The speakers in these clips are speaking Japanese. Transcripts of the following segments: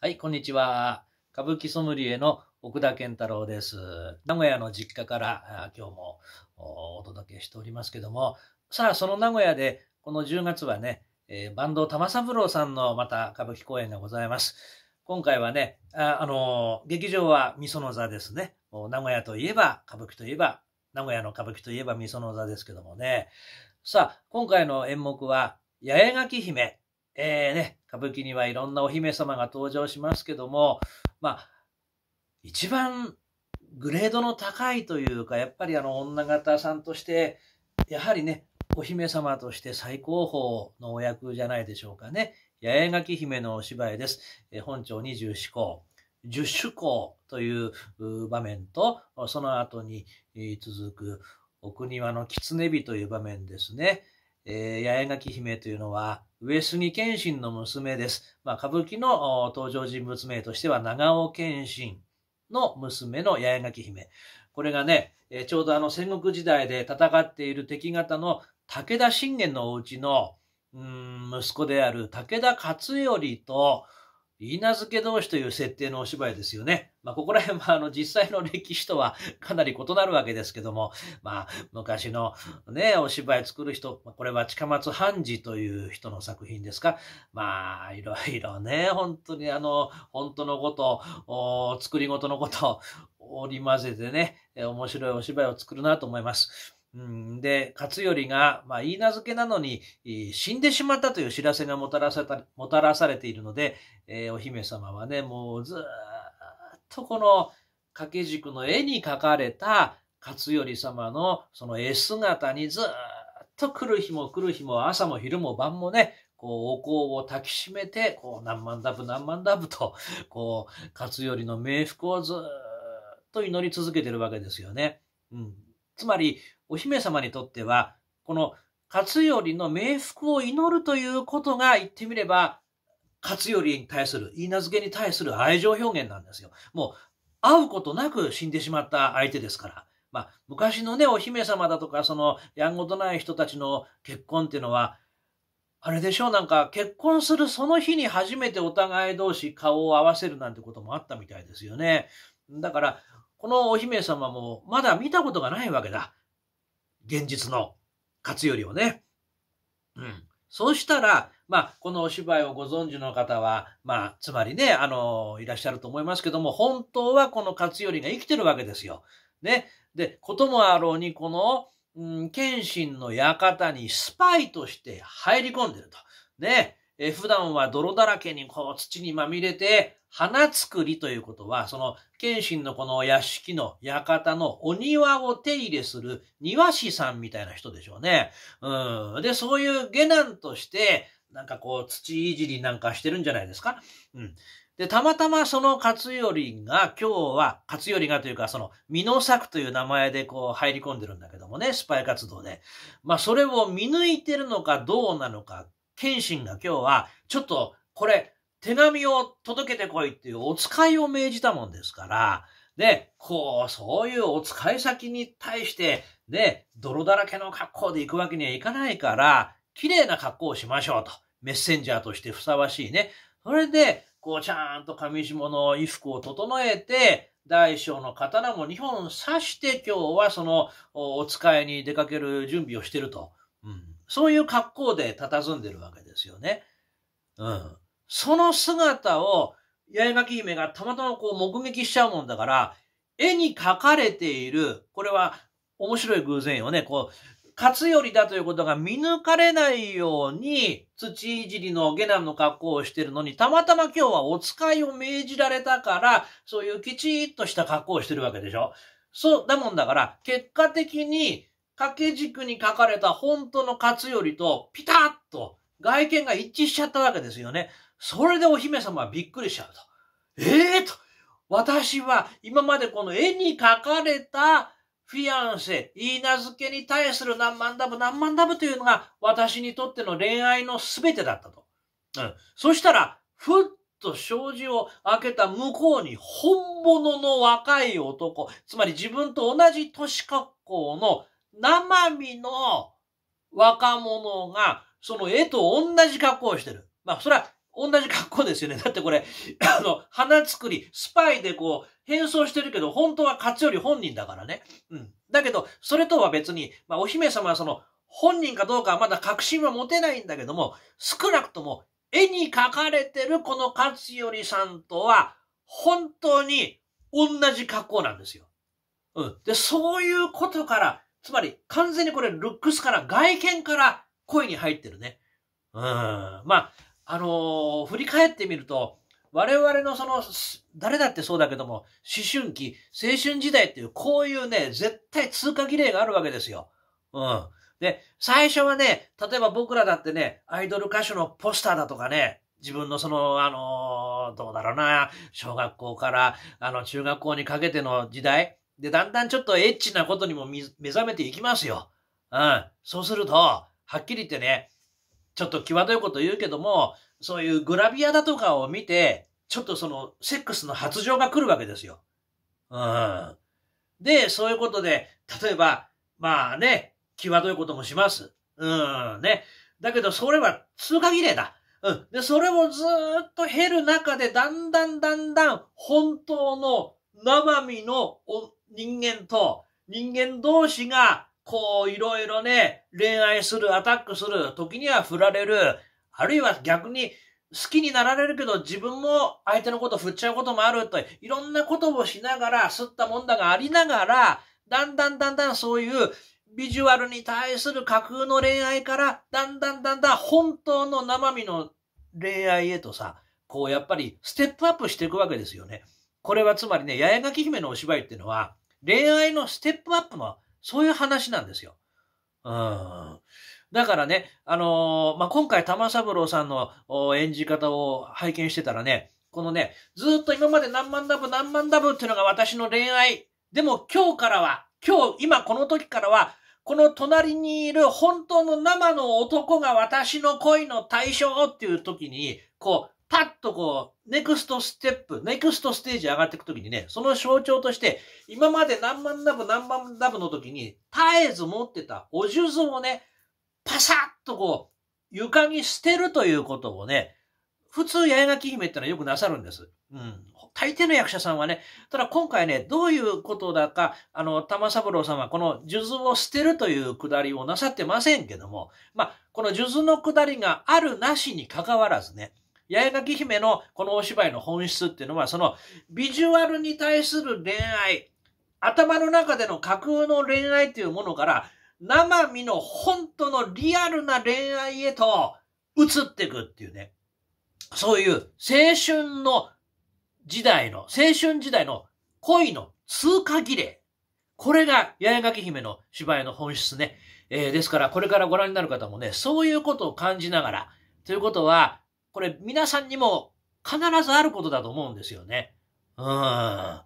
はい、こんにちは。歌舞伎ソムリエの奥田健太郎です。名古屋の実家から今日もお届けしておりますけども、さあ、その名古屋でこの10月はね、えバンド玉三郎さんのまた歌舞伎公演がございます。今回はね、あ、あのー、劇場は味噌の座ですね。もう名古屋といえば、歌舞伎といえば、名古屋の歌舞伎といえば味噌の座ですけどもね。さあ、今回の演目は、八重垣姫えー、ね、歌舞伎にはいろんなお姫様が登場しますけども、まあ、一番グレードの高いというか、やっぱりあの女方さんとして、やはりね、お姫様として最高峰のお役じゃないでしょうかね。八重垣姫のお芝居です。え本庁二十四項、十種項という場面と、その後に続くお国はの狐火という場面ですね。えー、八重垣姫というのは、上杉謙信の娘です。まあ、歌舞伎の登場人物名としては、長尾謙信の娘の八重垣姫。これがね、えー、ちょうどあの戦国時代で戦っている敵方の武田信玄のおうちの、うん、息子である武田勝頼と、稲付け同士という設定のお芝居ですよね。まあ、ここら辺はあの実際の歴史とはかなり異なるわけですけども、まあ、昔のね、お芝居作る人、これは近松半次という人の作品ですか。まあ、いろいろね、本当にあの、本当のこと、作り事のことを織り交ぜてね、面白いお芝居を作るなと思います。で、勝頼が、まあ、言い名付けなのに、死んでしまったという知らせがもたらされたもたらされているので、えー、お姫様はね、もうずっとこの掛け軸の絵に描かれた勝頼様のその絵姿にずっと来る日も来る日も朝も昼も晩もね、こう、お香を焚きしめて、こう、何万ダブ何万ダブと、こう、勝頼の冥福をずっと祈り続けてるわけですよね。うん。つまり、お姫様にとっては、この勝頼の冥福を祈るということが言ってみれば、勝頼に対する、言い名付けに対する愛情表現なんですよ。もう、会うことなく死んでしまった相手ですから。まあ、昔のね、お姫様だとか、その、やんごとない人たちの結婚っていうのは、あれでしょうなんか、結婚するその日に初めてお互い同士顔を合わせるなんてこともあったみたいですよね。だから、このお姫様もまだ見たことがないわけだ。現実の勝頼をね。うん。そうしたら、まあ、このお芝居をご存知の方は、まあ、つまりね、あの、いらっしゃると思いますけども、本当はこの勝頼が生きてるわけですよ。ね。で、こともあろうに、この、うん、謙信の館にスパイとして入り込んでると。ね。え普段は泥だらけにこう土にまみれて、花作りということは、その、謙信のこの屋敷の館のお庭を手入れする庭師さんみたいな人でしょうね。うん。で、そういう下男として、なんかこう、土いじりなんかしてるんじゃないですか。うん。で、たまたまその勝頼が、今日は、勝頼がというか、その、美濃作という名前でこう入り込んでるんだけどもね、スパイ活動で。まあ、それを見抜いてるのかどうなのか、謙信が今日は、ちょっとこれ、手紙を届けてこいっていうお使いを命じたもんですから、で、こう、そういうお使い先に対して、ね、泥だらけの格好で行くわけにはいかないから、綺麗な格好をしましょうと。メッセンジャーとしてふさわしいね。それで、こう、ちゃんと上下の衣服を整えて、大小の刀も2本刺して、今日はその、お使いに出かける準備をしてると。うんそういう格好で佇んでるわけですよね。うん。その姿を、八重垣姫がたまたまこう目撃しちゃうもんだから、絵に描かれている、これは面白い偶然よね、こう、勝頼だということが見抜かれないように、土いじりの下男の格好をしてるのに、たまたま今日はお使いを命じられたから、そういうきちっとした格好をしてるわけでしょ。そう、だもんだから、結果的に、掛け軸に書かれた本当の勝頼とピタッと外見が一致しちゃったわけですよね。それでお姫様はびっくりしちゃうと。ええー、と、私は今までこの絵に描かれたフィアンセ、いいなずけに対する何万ダブ何万ダブというのが私にとっての恋愛の全てだったと。うん。そしたら、ふっと障子を開けた向こうに本物の若い男、つまり自分と同じ年格好の生身の若者が、その絵と同じ格好をしてる。まあ、それは同じ格好ですよね。だってこれ、あの、花作り、スパイでこう、変装してるけど、本当は勝頼本人だからね。うん。だけど、それとは別に、まあ、お姫様はその、本人かどうかはまだ確信は持てないんだけども、少なくとも、絵に描かれてるこの勝頼さんとは、本当に同じ格好なんですよ。うん。で、そういうことから、つまり、完全にこれ、ルックスから、外見から恋に入ってるね。うん。まあ、あのー、振り返ってみると、我々のその、誰だってそうだけども、思春期、青春時代っていう、こういうね、絶対通過儀礼があるわけですよ。うん。で、最初はね、例えば僕らだってね、アイドル歌手のポスターだとかね、自分のその、あのー、どうだろうな、小学校から、あの、中学校にかけての時代、で、だんだんちょっとエッチなことにも目覚めていきますよ。うん。そうすると、はっきり言ってね、ちょっと際どいこと言うけども、そういうグラビアだとかを見て、ちょっとその、セックスの発情が来るわけですよ。うん。で、そういうことで、例えば、まあね、際どいこともします。うん、ね。だけど、それは通過儀礼だ。うん。で、それをずっと減る中で、だんだんだんだん、本当の生身の人間と人間同士がこういろいろね、恋愛する、アタックする、時には振られる、あるいは逆に好きになられるけど自分も相手のこと振っちゃうこともあると、いろんなことをしながら、吸ったもんだがありながら、だんだんだんだんそういうビジュアルに対する架空の恋愛から、だんだんだんだん本当の生身の恋愛へとさ、こうやっぱりステップアップしていくわけですよね。これはつまりね、八重垣姫のお芝居っていうのは、恋愛のステップアップの、そういう話なんですよ。うん。だからね、あのー、まあ、今回玉三郎さんの演じ方を拝見してたらね、このね、ずっと今まで何万ダブ何万ダブっていうのが私の恋愛。でも今日からは、今日、今この時からは、この隣にいる本当の生の男が私の恋の対象っていう時に、こう、パッとこう、ネクストステップ、ネクストステージ上がっていくときにね、その象徴として、今まで何万ラブ何万ラブの時に、絶えず持ってたお数珠をね、パシャッとこう、床に捨てるということをね、普通、八重垣姫ってのはよくなさるんです。うん。大抵の役者さんはね、ただ今回ね、どういうことだか、あの、玉三郎さんはこの数珠を捨てるというくだりをなさってませんけども、まあ、この数珠のくだりがあるなしに関わらずね、八重垣姫のこのお芝居の本質っていうのは、そのビジュアルに対する恋愛、頭の中での架空の恋愛っていうものから、生身の本当のリアルな恋愛へと移っていくっていうね。そういう青春の時代の、青春時代の恋の通過儀礼。これが八重垣姫の芝居の本質ね。えー、ですから、これからご覧になる方もね、そういうことを感じながら、ということは、これ皆さんにも必ずあることだと思うんですよね。うん。ま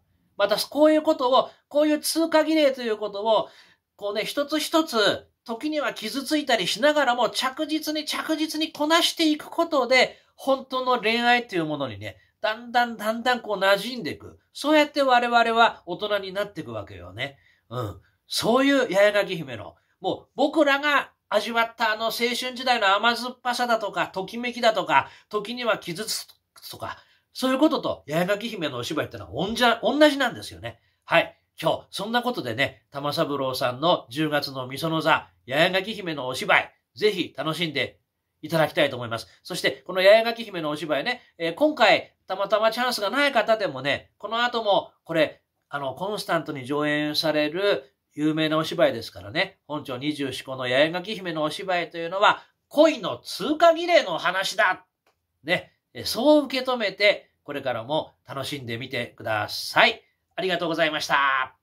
た、こういうことを、こういう通過儀礼ということを、こうね、一つ一つ、時には傷ついたりしながらも、着実に着実にこなしていくことで、本当の恋愛というものにね、だんだんだんだんこう馴染んでいく。そうやって我々は大人になっていくわけよね。うん。そういう八重垣姫の、もう僕らが味わったあの青春時代の甘酸っぱさだとか、ときめきだとか、時には傷つくとか、そういうことと、八重垣姫のお芝居ってのは同じなんですよね。はい。今日、そんなことでね、玉三郎さんの10月の味噌の座、八重垣姫のお芝居、ぜひ楽しんでいただきたいと思います。そして、この八重垣姫のお芝居ね、えー、今回、たまたまチャンスがない方でもね、この後も、これ、あの、コンスタントに上演される、有名なお芝居ですからね、本庁二十四個の八重垣姫のお芝居というのは、恋の通過儀礼の話だね、そう受け止めて、これからも楽しんでみてください。ありがとうございました。